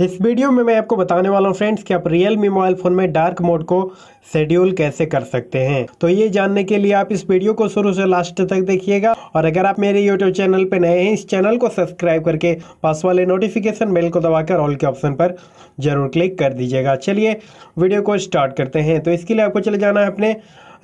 इस वीडियो में मैं आपको बताने वाला हूँ फ्रेंड्स कि आप रियल मी मोबाइल फ़ोन में डार्क मोड को शेड्यूल कैसे कर सकते हैं तो ये जानने के लिए आप इस वीडियो को शुरू से लास्ट तक देखिएगा और अगर आप मेरे यूट्यूब चैनल पर नए हैं इस चैनल को सब्सक्राइब करके पास वाले नोटिफिकेशन बेल को दबाकर ऑल के ऑप्शन पर जरूर क्लिक कर दीजिएगा चलिए वीडियो को स्टार्ट करते हैं तो इसके लिए आपको चले जाना है अपने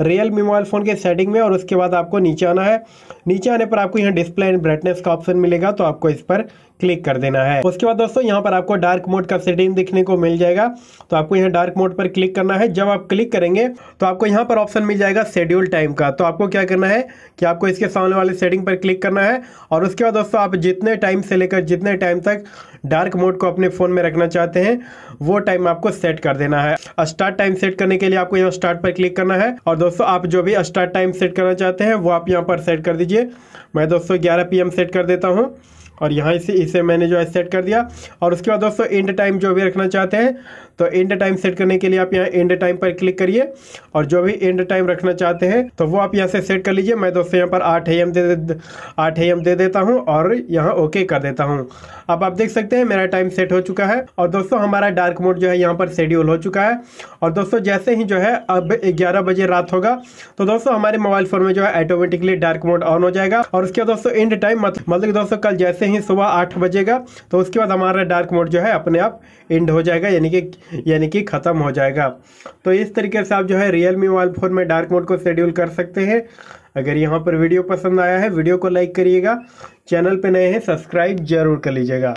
रियल मी मोबाइल फ़ोन के सेटिंग में और उसके बाद आपको नीचे आना है नीचे आने पर आपको यहाँ डिस्प्ले एंड ब्राइटनेस का ऑप्शन मिलेगा तो आपको इस पर क्लिक कर देना है उसके बाद दोस्तों यहाँ पर आपको डार्क मोड का सेटिंग दिखने को मिल जाएगा तो आपको यहाँ डार्क मोड पर क्लिक करना है जब आप क्लिक करेंगे तो आपको यहाँ पर ऑप्शन मिल जाएगा शेड्यूल टाइम का तो आपको क्या करना है कि आपको इसके सामने वाले सेटिंग पर क्लिक करना है और उसके बाद दोस्तों आप जितने टाइम से लेकर जितने टाइम तक डार्क मोड को अपने फ़ोन में रखना चाहते हैं वो टाइम आपको सेट कर देना है स्टार्ट टाइम सेट करने के लिए आपको यहाँ स्टार्ट पर क्लिक करना है और दोस्तों आप जो भी स्टार्ट टाइम सेट करना चाहते हैं वो आप यहाँ पर सेट कर दीजिए मैं दोस्तों ग्यारह पी सेट कर देता हूँ और यहाँ इसे इसे मैंने जो है सेट कर दिया और उसके बाद दोस्तों एंड टाइम जो भी रखना चाहते हैं तो एंड टाइम सेट करने के लिए आप यहाँ एंड टाइम पर क्लिक करिए और जो भी एंड टाइम रखना चाहते हैं तो वो आप यहाँ से सेट कर लीजिए मैं दोस्तों यहाँ पर आठ ए एम दे आठ एम दे देता हूँ और यहाँ ओके कर देता हूँ अब आप देख सकते हैं मेरा टाइम सेट हो चुका है और दोस्तों हमारा डार्क मोड जो है यहाँ पर शेड्यूल हो चुका है और दोस्तों जैसे ही जो है अब ग्यारह बजे रात होगा तो दोस्तों हमारे मोबाइल फ़ोन में जो है ऑटोमेटिकली डार्क मोड ऑन हो जाएगा और उसके बाद दोस्तों एंड टाइम मतलब दोस्तों कल जैसे ही सुबह आठ बजेगा तो उसके बाद हमारा डार्क मोड जो है अपने आप एंड हो जाएगा यानी कि यानी कि ख़त्म हो जाएगा तो इस तरीके से आप जो है रियल मी मोबाइल फ़ोन में डार्क मोड को शेड्यूल कर सकते हैं अगर यहाँ पर वीडियो पसंद आया है वीडियो को लाइक करिएगा चैनल पर नए हैं सब्सक्राइब जरूर कर लीजिएगा